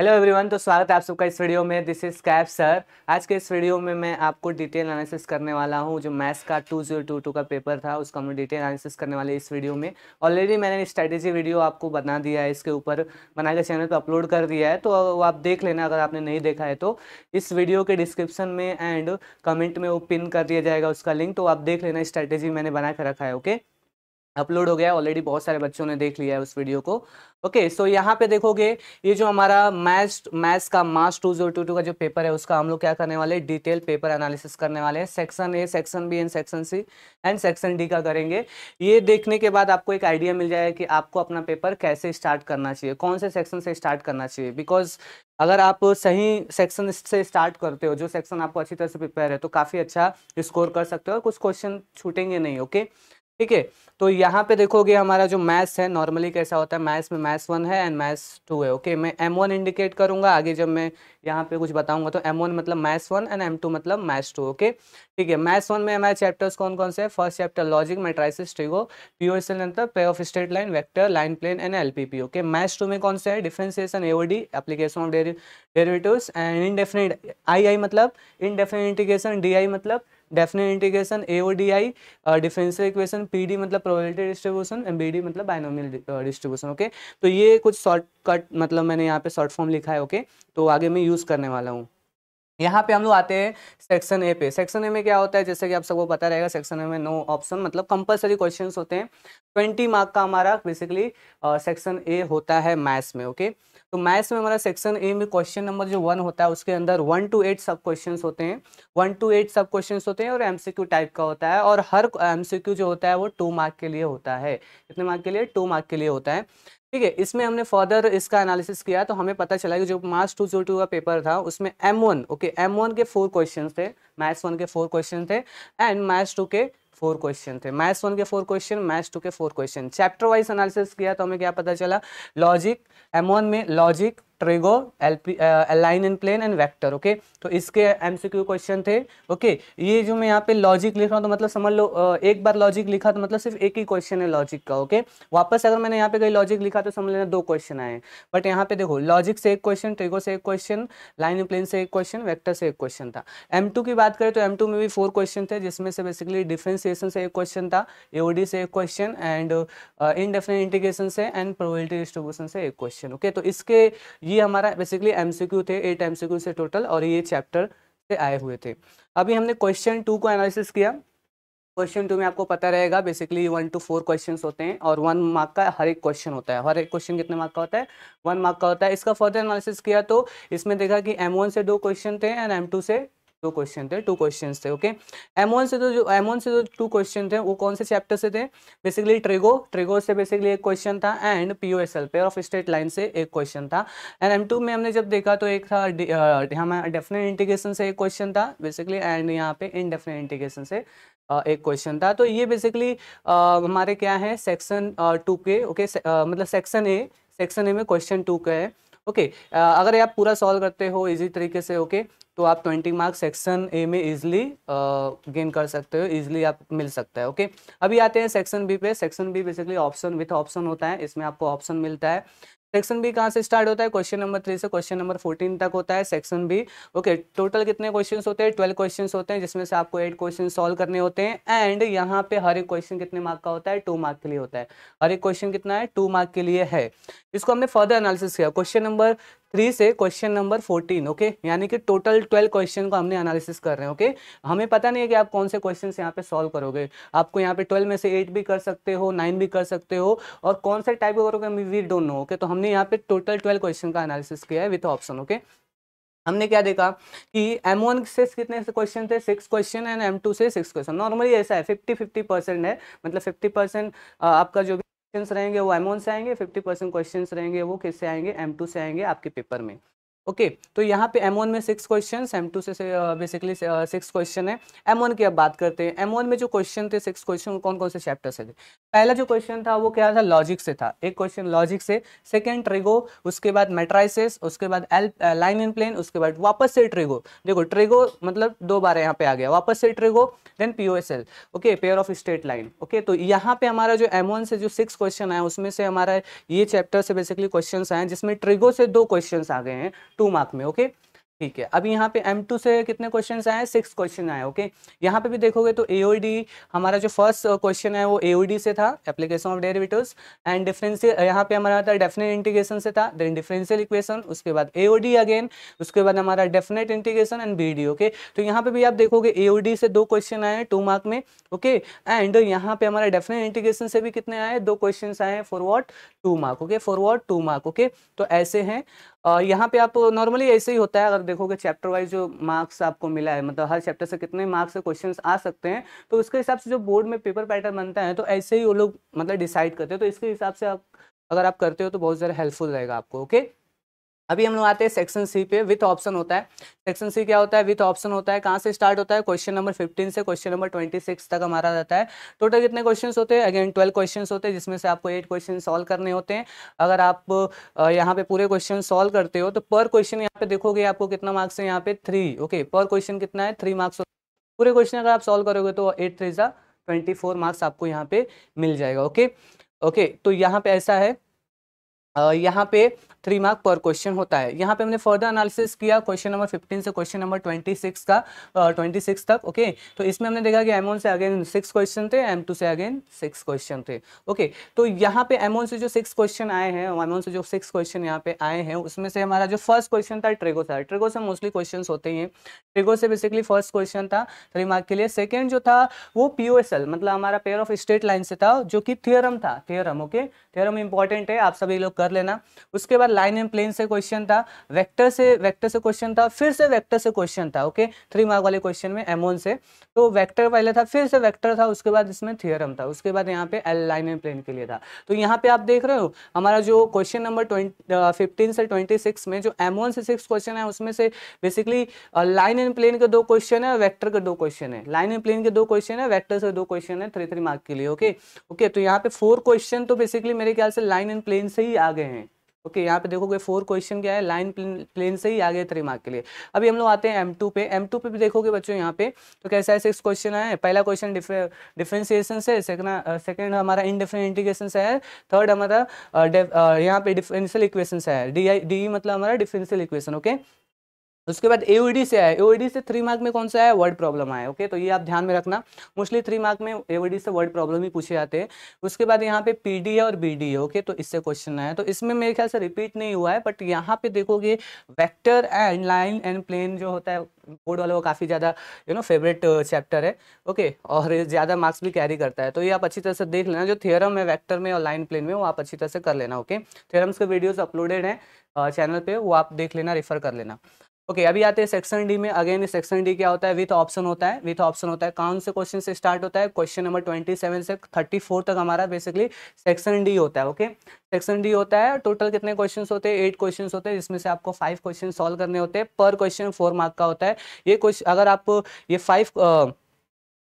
Hello everyone तो स्वागत है आप सबका इस वीडियो में दिस इज कैप सर आज के इस वीडियो में मैं आपको डिटेल एनालिसिस करने वाला हूं जो मैथ्स का 2022 का पेपर था उसका मैं डिटेल एनालिसिस करने वाले इस वीडियो में ऑलरेडी मैंने स्ट्रैटेजी वीडियो आपको बना दिया है इसके ऊपर बना के चैनल पर अपलोड कर दिया है तो आप देख लेना अगर आपने नहीं देखा है तो इस वीडियो के डिस्क्रिप्शन में एंड कमेंट में वो पिन कर दिया जाएगा उसका लिंक तो आप देख लेना स्ट्रैटेजी मैंने बना के रखा है ओके अपलोड हो गया ऑलरेडी बहुत सारे बच्चों ने देख लिया है उस वीडियो को ओके सो यहाँ पे देखोगे ये जो हमारा मैथ्स मैथ्स का March two zero two two का जो पेपर है उसका हम लोग क्या करने वाले डिटेल पेपर एनालिसिस करने वाले हैं section A section B and section C and section D का करेंगे ये देखने के बाद आपको एक आइडिया मिल जाएगा कि आपको अपना पेपर कैसे स्टार्ट करना चाहिए कौन से सेक्शन से स्टार्ट करना चाहिए बिकॉज अगर आप सही सेक्शन से स्टार्ट करते हो जो सेक्शन आपको अच्छी तरह से प्रिपेयर है तो काफ़ी अच्छा स्कोर कर सकते हो और कुछ क्वेश्चन छूटेंगे नहीं ओके okay? ठीक है तो यहाँ पे देखोगे हमारा जो मैथ्स है नॉर्मली कैसा होता है मैथ्स में मैथ्स वन है एंड मैथ्स टू है ओके मैं एम वन इंडिकेट करूंगा आगे जब मैं यहाँ पे कुछ बताऊंगा तो एम वन मतलब maths one and M two मतलब मैथ्स टू ओके ठीक है मैथ्स वन में हमारे चैप्टर्स कौन कौन से है first chapter logic matrices trigo PO S pair of straight line vector line plane and L P P okay maths two में कौन से है differentiation AOD application of derivatives and indefinite I I मतलब indefinite integration D I मतलब definite integration A D I differential equation P D मतलब probability distribution and B D मतलब binomial distribution okay तो ये कुछ शॉर्टकट मतलब मैंने यहाँ पे शॉर्ट फॉर्म लिखा है ओके okay? तो आगे मैं यूज़ करने वाला हूँ यहाँ पे हम लोग आते हैं सेक्शन ए पे सेक्शन ए में क्या होता है जैसे कि आप सबको पता रहेगा सेक्शन ए में नो ऑप्शन मतलब कंपलसरी क्वेश्चंस होते हैं ट्वेंटी मार्क का हमारा बेसिकली सेक्शन ए होता है मैथ्स में ओके तो मैथ्स में हमारा सेक्शन ए में क्वेश्चन नंबर जो वन होता है उसके अंदर one two eight sub question होते हैं one two eight sub question होते हैं और एम टाइप का होता है और हर एम जो होता है वो टू मार्क के लिए होता है कितने मार्क के लिए टू मार्क के लिए होता है ठीक है इसमें हमने फर्दर इसका एनालिसिस किया तो हमें पता चला कि जो मार्च टू जीरो टू का पेपर था उसमें M one okay M one के फोर क्वेश्चन थे मैथ्स वन के फोर क्वेश्चन थे एंड मैथ्स टू के फोर क्वेश्चन थे मैथ्स वन के फोर क्वेश्चन मैथ्स टू के four question chapter wise analysis किया तो हमें क्या पता चला लॉजिक एम वन में logic trigo line in plane and vector okay तो इसके एमसीक्यू क्वेश्चन थे ओके okay? ये जो मैं यहाँ पे लॉजिक लिख रहा हूँ तो मतलब समझ लो uh, एक बार लॉजिक लिखा तो मतलब सिर्फ एक ही क्वेश्चन है लॉजिक का ओके okay? वापस अगर मैंने यहाँ पे कहीं लॉजिक लिखा तो समझ लेना दो क्वेश्चन आए बट यहाँ पे देखो लॉजिक से एक क्वेश्चन ट्रेगो से एक क्वेश्चन लाइन इन प्लेन से एक क्वेश्चन वैक्टर से एक क्वेश्चन था एम की बात करें तो एम में भी फोर क्वेश्चन थे जिसमें से बेसिकली डिफ्रेंसिएशन से एक क्वेश्चन था एओडी से एक क्वेश्चन एंड इनडेफिनेट इंटीग्रेशन से एंड प्रोबेबिलिटी डिस्ट्रीब्यूशन से एक क्वेश्चन ओके तो इसके ये हमारा बेसिकली एमसीक्यू थे एट एमसीक्यू से टोटल और ये चैप्टर से आए हुए थे अभी हमने क्वेश्चन टू को एनालिसिस किया क्वेश्चन टू में आपको पता रहेगा basically one two four question होते हैं और वन मार्क का हर एक क्वेश्चन होता है हर एक क्वेश्चन कितने मार्क का होता है वन मार्क का होता है इसका फर्दर एनालिसिस किया तो इसमें देखा कि एम वन से दो क्वेश्चन थे एंड एम टू से दो क्वेश्चन थे टू क्वेश्चन थे ओके एमोन से तो जो एमोन से जो टू क्वेश्चन थे वो कौन से चैप्टर से थे बेसिकली ट्रिगो ट्रिगो से बेसिकली एक क्वेश्चन था and P O S L pair of straight line से एक क्वेश्चन था एंड एम टू में हमने जब देखा तो एक था हमारा डेफिनेट इंटीग्रेशन से एक क्वेश्चन था बेसिकली एंड यहाँ पे इनडेफिनेट इंटीग्रेशन से एक क्वेश्चन था तो ये बेसिकली हमारे क्या है सेक्शन टू के ओके मतलब सेक्शन ए सेक्शन ए में क्वेश्चन टू का है ओके uh, अगर आप पूरा सॉल्व करते हो इजी तरीके से ओके तो आप ट्वेंटी मार्क्स सेक्शन ए में इजिली गेन uh, कर सकते हो इजिली आप मिल सकता है ओके अभी आते हैं सेक्शन बी पे section B basically option with option होता है इसमें आपको ऑप्शन मिलता है सेक्शन बी कहाँ से स्टार्ट होता है क्वेश्चन नंबर थ्री से क्वेश्चन नंबर फोर्टीन तक होता है सेक्शन बी ओके टोटल कितने क्वेश्चंस होते हैं ट्वेल्व क्वेश्चंस होते हैं जिसमें से आपको एट क्वेश्चन सॉल्व करने होते हैं एंड यहाँ पे हर एक क्वेश्चन कितने मार्क का होता है टू मार्क के लिए होता है हर एक क्वेश्चन कितना है टू मार्क के लिए है इसको हमने फर्दर एनालिसिस किया क्वेश्चन नंबर थ्री से क्वेश्चन नंबर फोर्टीन ओके यानी कि टोटल ट्वेल्व क्वेश्चन को हमने एनालिसिस कर रहे हैं ओके हमें पता नहीं है कि आप कौन से क्वेश्चन यहाँ पे सॉल्व करोगे आपको यहाँ पे ट्वेल्व में से एट भी कर सकते हो नाइन भी कर सकते हो और कौन से टाइप करोगे वी डोंट नो ओके तो हमने यहाँ पे टोटल ट्वेल्व क्वेश्चन का एनालिसिस किया है विथ ऑप्शन ओके हमने क्या देखा कि M1 से कितने क्वेश्चन थे सिक्स क्वेश्चन एंड M2 से सिक्स क्वेश्चन नॉर्मली ऐसा है फिफ्टी फिफ्टी परसेंट है मतलब फिफ्टी परसेंट आपका जो भी रहेंगे वो एमोन से आएंगे फिफ्टी परसेंट क्वेश्चन रहेंगे वो किससे आएंगे एम टू से आएंगे आपके पेपर में ओके okay, तो यहाँ पे M1 में सिक्स क्वेश्चन M2 से बेसिकली सिक्स क्वेश्चन है M1 की अब बात करते हैं M1 में जो क्वेश्चन थे सिक्स क्वेश्चन कौन कौन से चैप्टर से थे पहला जो क्वेश्चन था वो क्या था लॉजिक से था एक क्वेश्चन लॉजिक से सेकंड ट्रेगो उसके बाद मेट्राइसिस उसके बाद एल लाइन इन प्लेन उसके बाद वापस से ट्रेगो देखो ट्रेगो मतलब दो बार यहाँ पे आ गया वापस से trigo then P okay pair of straight line okay तो यहाँ पे हमारा जो एम से जो सिक्स क्वेश्चन आया उसमें से हमारा ये चैप्टर से बेसिकली क्वेश्चन आए जिसमें ट्रेगो से दो क्वेश्चन आ गए हैं टू मार्क में ओके ठीक है अब यहाँ पे M2 से कितने क्वेश्चन आए सिक्स क्वेश्चन आए ओके यहाँ पे भी देखोगे तो ए हमारा जो फर्स्ट क्वेश्चन है वो ए से था application of derivatives and differential यहाँ पे हमारा था डेफिनेट इंटीग्रेशन से था देन डिफरेंशियल इक्वेशन उसके बाद ए अगेन उसके बाद हमारा definite integration and B okay तो यहाँ पे भी आप देखोगे ए से दो क्वेश्चन आए टू मार्क में ओके एंड यहाँ पे हमारा डेफिनेट इंटीग्रेशन से भी कितने आए दो क्वेश्चन आए for what two mark okay for what two mark okay तो ऐसे हैं और यहाँ पे आप नॉर्मली ऐसे ही होता है अगर देखोगे चैप्टर वाइज जो मार्क्स आपको मिला है मतलब हर चैप्टर से कितने मार्क्स से क्वेश्चन आ सकते हैं तो उसके हिसाब से जो बोर्ड में पेपर पैटर्न बनता है तो ऐसे ही वो लोग मतलब डिसाइड करते हैं तो इसके हिसाब से आप अगर आप करते हो तो बहुत ज़्यादा हेल्पफुल रहेगा आपको ओके अभी हम लोग आते हैं सेक्शन सी पे विथ ऑप्शन होता है सेक्शन सी क्या होता है विथ ऑप्शन होता है कहाँ से स्टार्ट होता है क्वेश्चन नंबर 15 से क्वेश्चन नंबर 26 तक हमारा रहता है टोटल कितने क्वेश्चंस होते हैं अगेन 12 क्वेश्चंस होते हैं जिसमें से आपको एट क्वेश्चन सॉल्व करने होते हैं अगर आप यहाँ पे पूरे क्वेश्चन सॉल्व करते हो तो पर क्वेश्चन यहाँ पे देखोगे आपको कितना मार्क्स है यहाँ पे थ्री ओके पर क्वेश्चन कितना है थ्री मार्क्स पूरे क्वेश्चन अगर आप सॉल्व करोगे तो एट थ्री सा ट्वेंटी मार्क्स आपको यहाँ पे मिल जाएगा ओके ओके तो यहाँ पे ऐसा है यहाँ पे थ्री मार्क पर क्वेश्चन होता है यहाँ पे हमने फर्दर एनालिसिस किया क्वेश्चन नंबर 15 से क्वेश्चन नंबर 26 का ट्वेंटी सिक्स तक ओके तो इसमें हमने देखा कि एम से अगेन सिक्स क्वेश्चन थे एम टू से अगेन सिक्स क्वेश्चन थे ओके तो यहाँ पे एम से जो सिक्स क्वेश्चन आए हैं एम से जो सिक्स क्वेश्चन यहाँ पे आए हैं उसमें से हमारा जो फर्स्ट क्वेश्चन था ट्रेगो था ट्रेगो से मोस्टली क्वेश्चन होते हैं ट्रेगो से बेसिकली फर्स्ट क्वेश्चन था थ्री मार्क के लिए सेकेंड जो था वो पी मतलब हमारा पेयर ऑफ स्टेट लाइन से था जो कि थियरम था थियरम ओके थियरम इंपॉर्टेंट है आप सभी लोग कर लेना उसके बाद लाइन एंड प्लेन से क्वेश्चन था वेक्टर से वेक्टर से क्वेश्चन था फिर से वेक्टर से क्वेश्चन था ओके थ्री मार्क वाले क्वेश्चन में एमोन से तो वेक्टर पहले था फिर से वेक्टर था उसके बाद इसमें थियरम था उसके बाद यहाँ पे एल लाइन एंड प्लेन के लिए था तो यहाँ पे आप देख रहे हो हमारा जो क्वेश्चन नंबर ट्वेंटी फिफ्टीन से ट्वेंटी सिक्स में जो एमोन से सिक्स क्वेश्चन है उसमें से बेसिकली लाइन एंड प्लेन के दो क्वेश्चन है वैक्टर के दो क्वेश्चन है लाइन एंड प्लेन के दो क्वेश्चन है वैक्टर से दो क्वेश्चन है थ्री थ्री मार्क के लिए ओके ओके तो यहाँ पे फोर क्वेश्चन तो बेसिकली मेरे ख्याल से लाइन एंड प्लेन से ही आ आगे हैं ओके यहाँ पे देखोगे फोर क्वेश्चन क्या है लाइन प्लेन से ही आ गए थ्री मार्क के लिए अभी हम लोग आते हैं एम टू पे एम टू पे भी देखोगे बच्चों यहाँ पे तो कैसा है सिक्स क्वेश्चन है पहला क्वेश्चन डिफ्रेंसिएशन से सेकंड सेकंड हमारा इनडिफरेंट इंटीग्रेशन से है थर्ड हमारा यहाँ पे डिफरेंशियल इक्वेशन से है डी डी मतलब हमारा डिफरेंशियल इक्वेशन ओके उसके बाद एओईडी e से आया एओईडी e से थ्री मार्क में कौन सा आया वर्ड प्रॉब्लम आया ओके तो ये आप ध्यान में रखना मोस्टली थ्री मार्क में एओईडी e से वर्ड प्रॉब्लम ही पूछे जाते हैं उसके बाद यहाँ पे पीडी है और बीडी है ओके तो इससे क्वेश्चन आया तो इसमें मेरे ख्याल से रिपीट नहीं हुआ है बट यहाँ पे देखोगे vector and line and plane जो होता है बोर्ड वालों वो काफ़ी ज़्यादा यू नो फेवरेट चैप्टर है ओके और ज़्यादा मार्क्स भी कैरी करता है तो ये आप अच्छी तरह से देख लेना जो थियरम है वैक्टर में और लाइन प्लेन में वो आप अच्छी तरह से कर लेना ओके थियरम्स के वीडियोज़ अपलोडेड हैं चैनल uh, पर वो आप देख लेना रेफर कर लेना ओके okay, अभी आते हैं सेक्शन डी में अगेन सेक्शन डी क्या होता है विथ ऑप्शन होता है विथ ऑप्शन होता है कौन से क्वेश्चन से स्टार्ट होता है क्वेश्चन नंबर ट्वेंटी सेवन से थर्टी फोर तक हमारा बेसिकली सेक्शन डी होता है ओके सेक्शन डी होता है टोटल कितने क्वेश्चन होते हैं एट क्वेश्चन होते हैं जिसमें से आपको फाइव क्वेश्चन सॉल्व करने होते हैं पर क्वेश्चन फोर मार्क का होता है ये क्वेश्चन अगर आप ये फाइव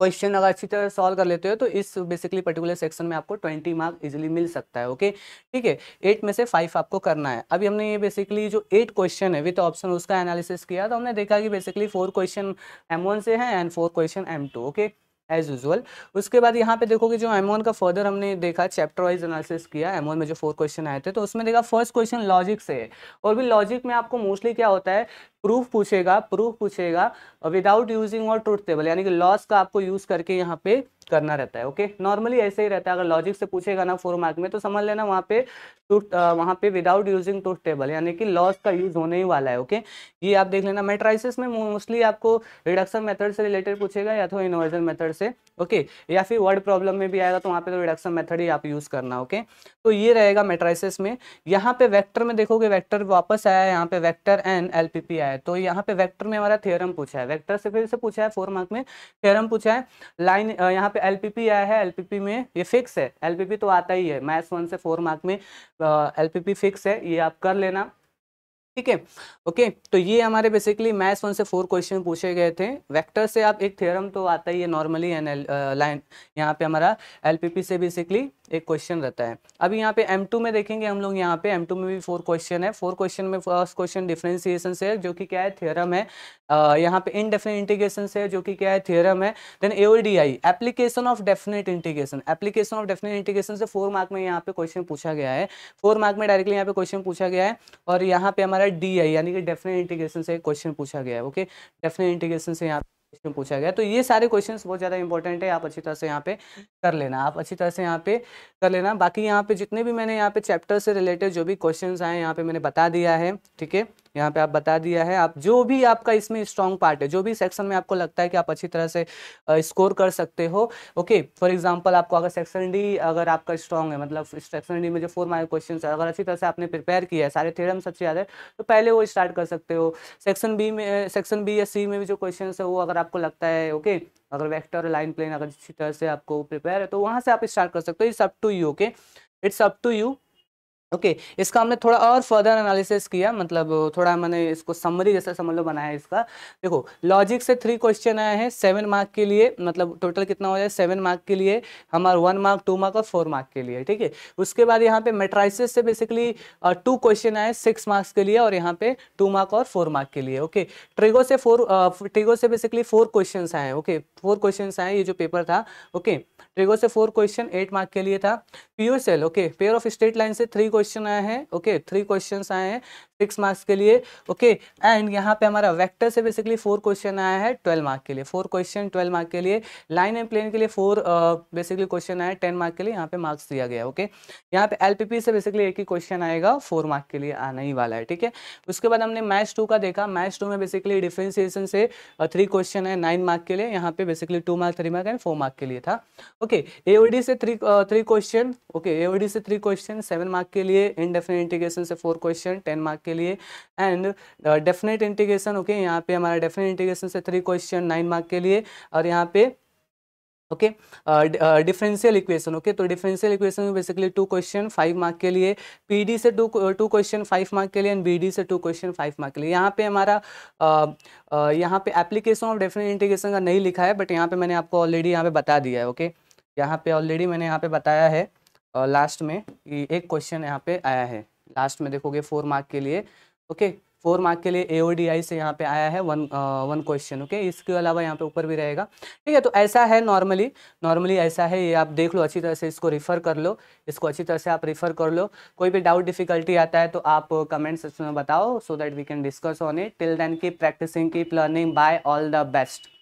क्वेश्चन अगर अच्छी तरह सॉल्व कर लेते हो तो इस बेसिकली पर्टिकुलर सेक्शन में आपको ट्वेंटी मार्क इजिली मिल सकता है ओके ठीक है एट में से फाइव आपको करना है अभी हमने ये बेसिकली जो एट क्वेश्चन है विथ ऑप्शन उसका एनालिसिस किया तो हमने देखा कि बेसिकली फोर क्वेश्चन एम से है and four question M okay as usual उसके बाद यहाँ पे देखो कि जो एम का फर्दर हमने देखा चैप्टर वाइज एनालिसिस किया एम में जो फोर क्वेश्चन आए थे तो उसमें देखा फर्स्ट क्वेश्चन लॉजिक से है और भी लॉजिक में आपको मोस्टली क्या होता है प्रूफ पूछेगा प्रूफ पूछेगा विदाउट यूजिंग और ट्रूथ टेबल यानी कि लॉस का आपको यूज करके यहाँ पे करना रहता है ओके नॉर्मली ऐसे ही रहता है अगर लॉजिक से पूछेगा ना फोर मार्क में तो समझ लेना वहाँ पे वहाँ पे विदाउट यूजिंग ट्रूथ टेबल यानी कि लॉस का यूज होने ही वाला है ओके ये आप देख लेना मेट्राइसिस में मोस्टली आपको रिडक्शन मेथड से रिलेटेड पूछेगा या तो इनोवेशन मेथड से ओके या फिर वर्ड प्रॉब्लम में भी आएगा तो वहाँ पे तो रिडक्शन मेथड ही आप यूज करना ओके तो ये रहेगा मेट्राइसिस में यहाँ पे वैक्टर में देखोगे वैक्टर वापस आया है यहाँ पे वैक्टर एन एल है तो यहाँ पे वेक्टर में हमारा थ्योरम पूछा है वेक्टर से फिर से पूछा है फोर मार्क में थ्योरम पूछा है लाइन यहाँ पे एलपीपी आया है एलपीपी में ये फिक्स है एलपीपी तो आता ही है मैथ्स वन से फोर मार्क में एलपीपी फिक्स है ये आप कर लेना ठीक है ओके तो ये हमारे बेसिकली मैथ्स वन से फोर क्वेश्चन पूछे गए थे वैक्टर से आप एक थियरम तो आता ही है नॉर्मली एन लाइन यहाँ पे हमारा एलपीपी से बेसिकली एक क्वेश्चन रहता है अभी यहाँ पे M2 में देखेंगे हम लोग यहाँ पे M2 में भी फोर क्वेश्चन है फोर क्वेश्चन में फर्स्ट क्वेश्चन डिफ्रेंसिएशन से है जो कि क्या है थियरम है यहाँ पे इनडेफिनेट इंटीग्रेशन से है जो कि क्या है थियरम है then AODI application of definite integration application of definite integration से फोर मार्क में यहाँ पे क्वेश्चन पूछा गया है फोर मार्क में डायरेक्टली यहाँ पे क्वेश्चन पूछा गया है और यहाँ पे हमारा डी यानी कि डेफिनेट इंटीग्रेशन से क्वेश्चन पूछा गया है ओके डेफिनेट इंटीग्रेशन से यहाँ क्वेश्चन पूछा गया तो ये सारे क्वेश्चन बहुत ज़्यादा इंपॉर्टेंट है आप अच्छी तरह से यहाँ पे कर लेना आप अच्छी तरह से यहाँ पे कर लेना बाकी यहाँ पे जितने भी मैंने यहाँ पे चैप्टर से रिलेटेड जो भी क्वेश्चन आए यहाँ पे मैंने बता दिया है ठीक है यहाँ पे आप बता दिया है आप जो भी आपका इसमें स्ट्रॉन्ग पार्ट है जो भी सेक्शन में आपको लगता है कि आप अच्छी तरह से स्कोर कर सकते हो ओके फॉर एग्जाम्पल आपको अगर सेक्शन डी अगर आपका स्ट्रॉन्ग है मतलब सेक्शन डी में जो फोर मार्क क्वेश्चन है अगर अच्छी तरह से आपने प्रिपेयर किया है सारे थेरम सबसे याद है तो पहले वो स्टार्ट कर सकते हो सेक्शन बी में सेक्शन बी या सी में भी जो क्वेश्चन है वो अगर आपको लगता है ओके अगर वैक्टर लाइन प्लेन अगर अच्छी तरह से आपको प्रिपेयर है तो वहाँ से आप स्टार्ट कर सकते हो it's up to you okay it's up to you okay okay, इसका हमने थोड़ा और फर्दर एनालिसिस किया मतलब थोड़ा मैंने इसको समरी जैसा समझ लो बनाया इसका देखो लॉजिक से थ्री क्वेश्चन आए हैं सेवन मार्क के लिए मतलब टोटल कितना हो जाए सेवन मार्क के लिए हमारा वन मार्क टू मार्क और फोर मार्क के लिए ठीक है उसके बाद यहाँ पे मेट्राइसिस से बेसिकली टू क्वेश्चन आए सिक्स मार्क्स के लिए और यहाँ पे टू मार्क और फोर मार्क के लिए ओके okay, ट्रिगो से फोर ट्रिगो से बेसिकली फोर क्वेश्चन आए ओके फोर क्वेश्चन आए ये जो पेपर था ओके okay, ट्रिगो से फोर क्वेश्चन एट मार्क के लिए था pure cell okay pair of straight line से थ्री क्वेश्चन आए हैं ओके थ्री क्वेश्चन आए हैं सिक्स मार्क्स के लिए ओके एंड यहाँ पे हमारा वेक्टर से बेसिकली फोर क्वेश्चन आया है ट्वेल्व मार्क के लिए फोर क्वेश्चन ट्वेल्व मार्क के लिए लाइन एंड प्लेन के लिए फोर बेसिकली क्वेश्चन आया टेन मार्क के लिए यहाँ पे मार्क्स दिया गया ओके okay? यहाँ पे एल से बेसिकली एक ही क्वेश्चन आएगा फोर मार्क के लिए आना ही वाला है ठीक है उसके बाद हमने मैच टू का देखा मैच टू में बेसिकली डिफ्रेंसिएशन से थ्री क्वेश्चन है नाइन मार्क के लिए यहाँ पे basically two mark three mark and four mark के लिए था ओके एओडी से three three question okay AOD से थ्री क्वेश्चन सेवन मार्क के लिए इनडेफिनेट इंटीग्रेशन से फोर क्वेश्चन टेन मार्क के के लिए एंड डेफिनेट इंटीग्रेशन ओके यहाँ पे हमारा डेफिनेट इंटीग्रेशन से थ्री क्वेश्चन नाइन मार्क के लिए और यहाँ पे ओके डिफरेंशियल इक्वेशन ओके तो डिफरेंशियल इक्वेशन में basically two question five mark के लिए पीडी से two two question five mark के लिए एंड बीडी से टू क्वेश्चन फाइव मार्क के लिए यहाँ पे हमारा uh, uh, यहाँ पे एप्लीकेशन ऑफ डेफिनेट इंटीग्रेशन का नहीं लिखा है बट यहाँ पे मैंने आपको ऑलरेडी यहाँ पे बता दिया है ओके okay? यहाँ पे ऑलरेडी मैंने यहाँ पे बताया है लास्ट uh, में एक क्वेश्चन यहाँ पे आया है लास्ट में देखोगे फोर मार्क के लिए ओके फोर मार्क के लिए ए से यहाँ पे आया है वन वन क्वेश्चन ओके इसके अलावा यहाँ पे ऊपर भी रहेगा ठीक है तो ऐसा है नॉर्मली नॉर्मली ऐसा है ये आप देख लो अच्छी तरह से इसको रिफ़र कर लो इसको अच्छी तरह से आप रिफ़र कर लो कोई भी डाउट डिफिकल्टी आता है तो आप कमेंट सेक्शन में बताओ so that we can discuss on it till then keep practicing keep learning bye all the best